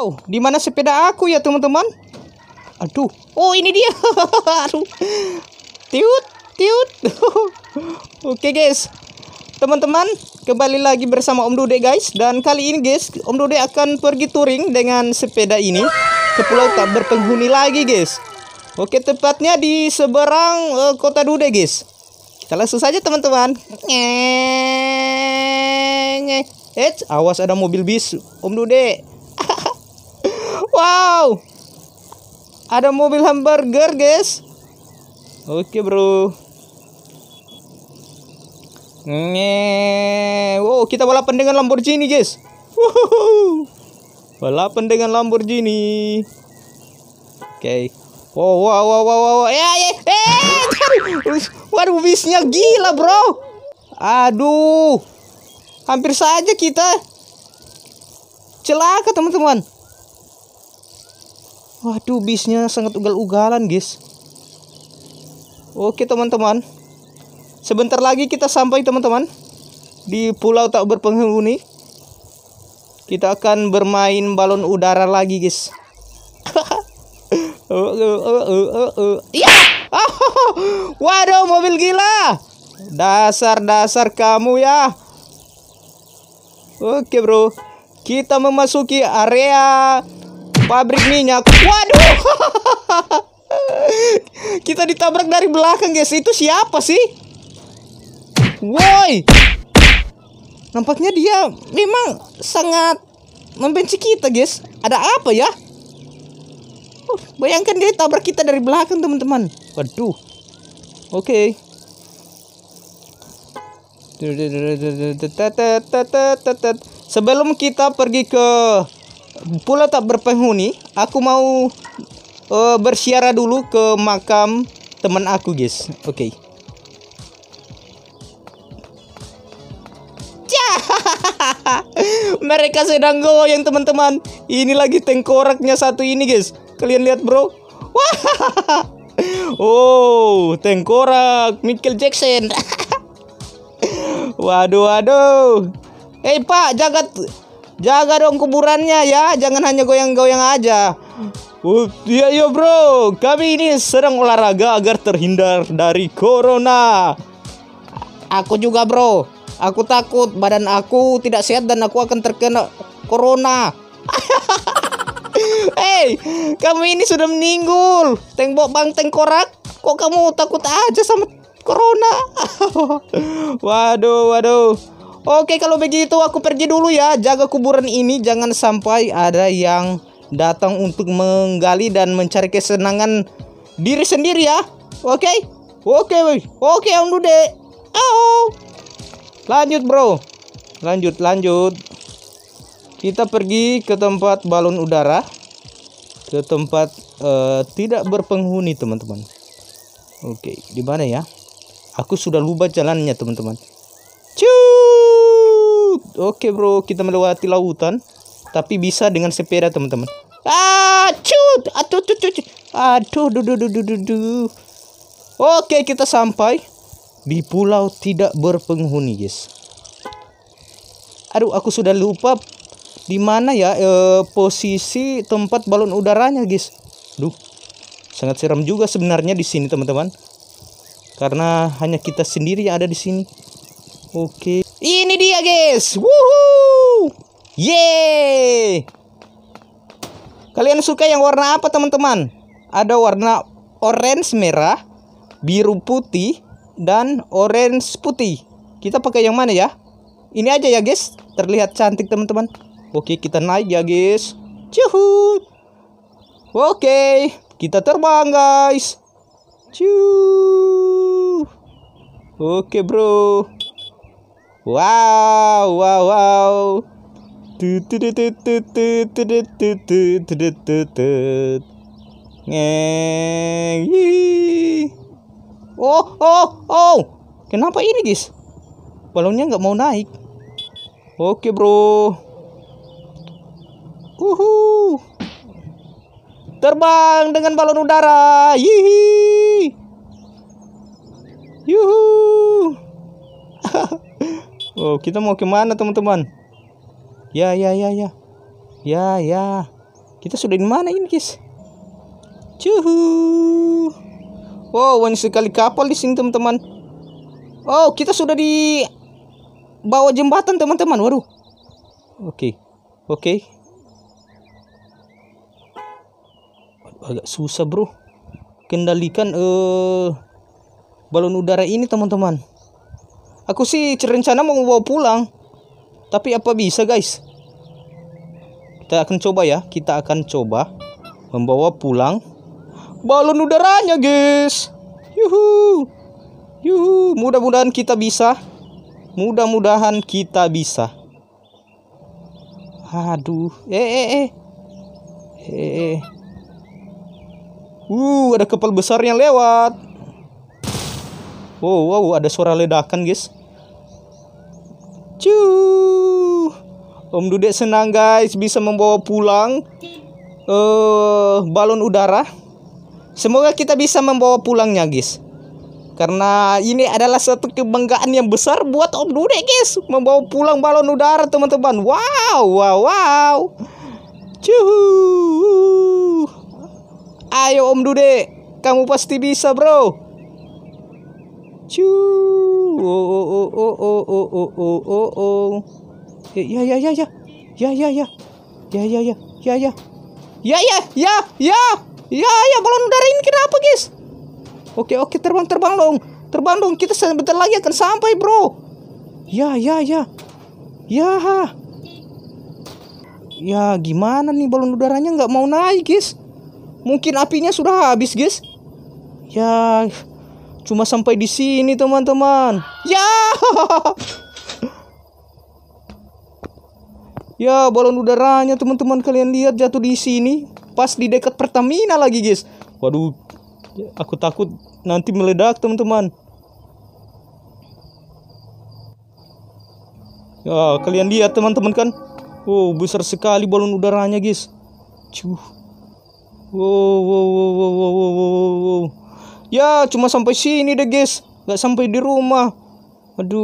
Wow, di mana sepeda aku ya teman-teman? Aduh, oh ini dia. Aduh. Tiut, tiut. Oke okay, guys, teman-teman kembali lagi bersama Om Dude guys dan kali ini guys Om Dude akan pergi touring dengan sepeda ini ke pulau tak berpenghuni lagi guys. Oke okay, tepatnya di seberang uh, kota Dude guys. Kita langsung saja teman-teman. Eh, awas ada mobil bis Om Dude. Wow. Ada mobil hamburger, guys. Oke, bro. Nge. Wow, kita balapan dengan Lamborghini, guys. Woohoo. Balapan dengan Lamborghini. Oke. Okay. Wow, wow, wow, wow, wow. Ya, ya. Eh, waduh, bisnya gila, bro. Aduh. Hampir saja kita celaka, teman-teman. Waduh bisnya sangat ugal-ugalan guys Oke teman-teman Sebentar lagi kita sampai teman-teman Di pulau tak berpenghuni Kita akan bermain balon udara lagi guys oh, oh, oh, ya! Waduh mobil gila Dasar-dasar kamu ya Oke bro Kita memasuki area pabrik minyak. Waduh. Kita ditabrak dari belakang, guys. Itu siapa sih? Woi. Nampaknya dia memang sangat membenci kita, guys. Ada apa ya? Uh, bayangkan dia tabrak kita dari belakang, teman-teman. Waduh. Oke. Okay. Sebelum kita pergi ke pula tak berpenghuni, aku mau uh, bersiarah dulu ke makam teman aku, guys. Oke. Okay. Mereka sedang goyang teman-teman. Ini lagi tengkoraknya satu ini, guys. Kalian lihat, Bro. Wah. oh, tengkorak Michael Jackson. waduh, waduh. Eh, Pak, jaga Jaga dong kuburannya ya, jangan hanya goyang-goyang aja. Uh, iya iya bro, kami ini sedang olahraga agar terhindar dari corona. Aku juga bro, aku takut badan aku tidak sehat dan aku akan terkena corona. Hei, kami ini sudah meninggal. Tembok bang tengkorak, kok kamu takut aja sama corona? waduh, waduh. Oke kalau begitu aku pergi dulu ya. Jaga kuburan ini jangan sampai ada yang datang untuk menggali dan mencari kesenangan diri sendiri ya. Oke? Oke, oke Om Dude. Oh. Lanjut, Bro. Lanjut, lanjut. Kita pergi ke tempat balon udara. Ke tempat uh, tidak berpenghuni, teman-teman. Oke, di mana ya? Aku sudah lupa jalannya, teman-teman laut. Oke bro, kita melewati lautan. Tapi bisa dengan sepeda teman-teman. Ah, aduh, cut, cut, aduh, du, du, du, du, du. Oke, kita sampai di pulau tidak berpenghuni, guys. Aduh, aku sudah lupa di mana ya e, posisi tempat balon udaranya, guys. Duh, sangat seram juga sebenarnya di sini, teman-teman. Karena hanya kita sendiri yang ada di sini. Oke. Ini dia guys. Woohoo. Yeay. Kalian suka yang warna apa teman-teman? Ada warna orange merah, biru putih, dan orange putih. Kita pakai yang mana ya? Ini aja ya guys. Terlihat cantik teman-teman. Oke kita naik ya guys. Cuhut. Oke. Kita terbang guys. Cuuu. Oke bro. Wow, wow, wow. Oh, oh, oh. Kenapa ini, guys? Balonnya nggak mau naik. Oke, bro. Uhu. Terbang dengan balon udara. Yihi. Yuhu. Oh, kita mau kemana teman-teman? Ya, ya, ya, ya. Ya, ya. Kita sudah di mana ini, guys? Cuhu. Wow, banyak sekali kapal di sini, teman-teman. Oh, kita sudah di bawah jembatan, teman-teman. Waduh. Oke. Okay. Oke. Okay. Agak susah, Bro. Kendalikan eh uh, balon udara ini, teman-teman. Aku sih rencana mau bawa pulang. Tapi apa bisa guys? Kita akan coba ya. Kita akan coba membawa pulang balon udaranya guys. Yuhu. Yuhu. Mudah-mudahan kita bisa. Mudah-mudahan kita bisa. Aduh. Eh eh eh. Eh. eh. Uh, ada kapal besar yang lewat. Wow, wow, ada suara ledakan, guys. Cuh. Om Dude senang, guys, bisa membawa pulang uh, balon udara. Semoga kita bisa membawa pulangnya, guys. Karena ini adalah satu kebanggaan yang besar buat Om Dude, guys, membawa pulang balon udara, teman-teman. Wow, wow, wow. Cuh. Ayo Om Dude, kamu pasti bisa, Bro. Cu. Oh oh oh oh oh oh oh oh oh oh. oh. Eh, ya ya ya ya. Ya ya ya. Ya ya ya. Ya ya. Ya ya ya ya. Ya ya balon udara ini kenapa guys? Oke oke terbang terbang dong. Terbang dong kita sebentar lagi akan sampai bro. Ya ya ya. Ya. Ya gimana nih balon udaranya nggak mau naik guys? Mungkin apinya sudah habis guys. Ya Cuma sampai di sini teman-teman. Ya. Ya, balon udaranya teman-teman kalian lihat jatuh di sini, pas di dekat Pertamina lagi, guys. Waduh, aku takut nanti meledak, teman-teman. Ya, kalian lihat teman-teman kan? Wow, besar sekali balon udaranya, guys. Cuh. Wow, wow, wow, wow, wow, wow, wow. Ya cuma sampai sini deh guys Gak sampai di rumah Aduh